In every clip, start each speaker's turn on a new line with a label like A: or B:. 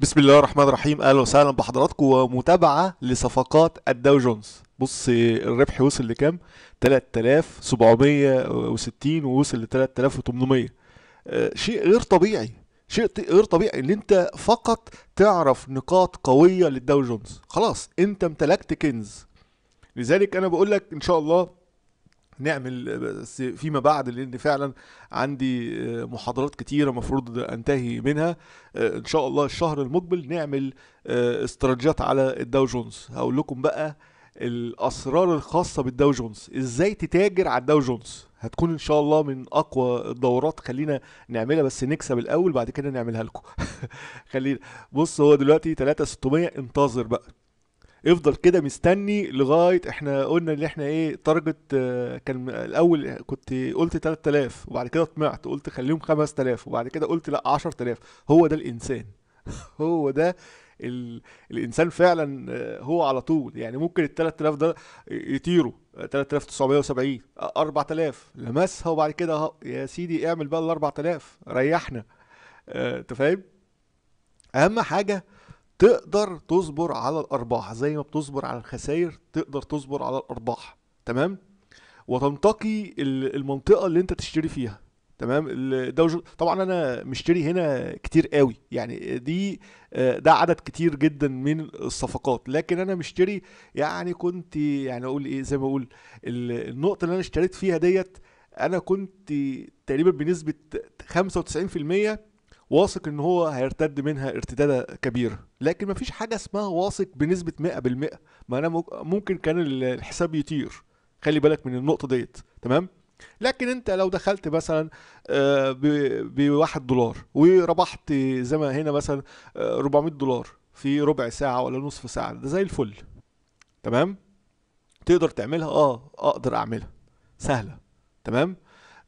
A: بسم الله الرحمن الرحيم اهلا وسهلا بحضراتكم ومتابعه لصفقات الداو جونز بص الربح وصل لكام 3760 ووصل ل 3800 آه، شيء غير طبيعي شيء غير طبيعي ان انت فقط تعرف نقاط قويه للداو جونز خلاص انت امتلكت كنز لذلك انا بقول لك ان شاء الله نعمل فيما بعد لان فعلا عندي آه، محاضرات كتيره المفروض انتهي منها آه، ان شاء الله الشهر المقبل نعمل آه، استراتيجيات على الداو جونز هقول لكم بقى الاسرار الخاصه بالداو جونز ازاي تتاجر على الداو جونز هتكون ان شاء الله من اقوى الدورات خلينا نعملها بس نكسب الاول بعد كده نعملها لكم خلينا بص هو دلوقتي 3600 انتظر بقى افضل كده مستني لغايه احنا قلنا ان احنا ايه تارجت آه، كان الاول كنت قلت 3000 وبعد كده طمعت قلت خليهم 5000 وبعد كده قلت لا 10000 هو ده الانسان هو ده ال... الانسان فعلا آه، هو على طول يعني ممكن ال 3000 ده يطيروا 3970 4000 لمسها وبعد كده يا سيدي اعمل بقى ال 4000 ريحنا آه، انت فاهم اهم حاجه تقدر تصبر على الارباح زي ما بتصبر على الخسائر تقدر تصبر على الارباح تمام وتنتقي المنطقه اللي انت تشتري فيها تمام ده طبعا انا مشتري هنا كتير قوي يعني دي آه، ده عدد كتير جدا من الصفقات لكن انا مشتري يعني كنت يعني اقول ايه زي ما اقول النقطه اللي انا اشتريت فيها ديت انا كنت تقريبا بنسبه 95% واثق ان هو هيرتد منها ارتداده كبيره لكن مفيش حاجه اسمها واثق بنسبه 100% ما انا ممكن كان الحساب يطير خلي بالك من النقطه ديت تمام لكن انت لو دخلت مثلا آه، بواحد دولار وربحت زي ما هنا مثلا 400 آه، دولار في ربع ساعه ولا نصف ساعه ده زي الفل تمام تقدر تعملها اه اقدر اعملها سهله تمام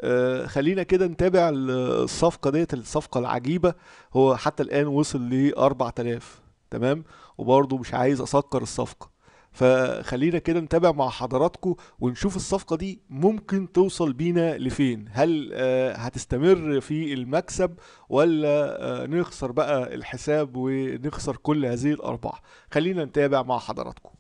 A: آه، خلينا كده نتابع الصفقه ديت الصفقه العجيبه هو حتى الان وصل ل 4000 تمام وبرده مش عايز اسكر الصفقه فخلينا كده نتابع مع حضراتكم ونشوف الصفقة دي ممكن توصل بينا لفين هل آه، هتستمر في المكسب ولا آه، نخسر بقى الحساب ونخسر كل هذه الأربعة خلينا نتابع مع حضراتكم